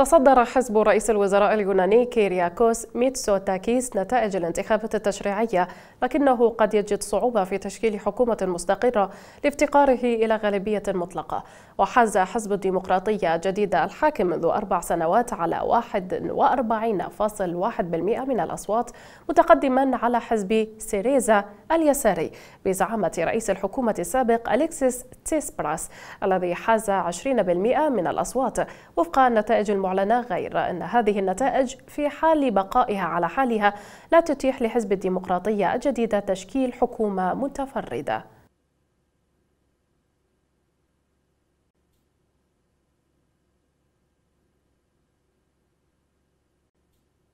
تصدر حزب رئيس الوزراء اليوناني كيرياكوس ميتسوتاكيس نتائج الانتخابات التشريعية لكنه قد يجد صعوبة في تشكيل حكومة مستقرة لافتقاره إلى غالبية مطلقة وحاز حزب الديمقراطية الجديدة الحاكم منذ أربع سنوات على 41.1% من الأصوات متقدما على حزب سيريزا اليساري بزعامة رئيس الحكومة السابق أليكسيس تيسبراس الذي حاز 20% من الأصوات وفق نتائج المعارضة المعلنة غير أن هذه النتائج في حال بقائها على حالها لا تتيح لحزب الديمقراطية الجديدة تشكيل حكومة متفردة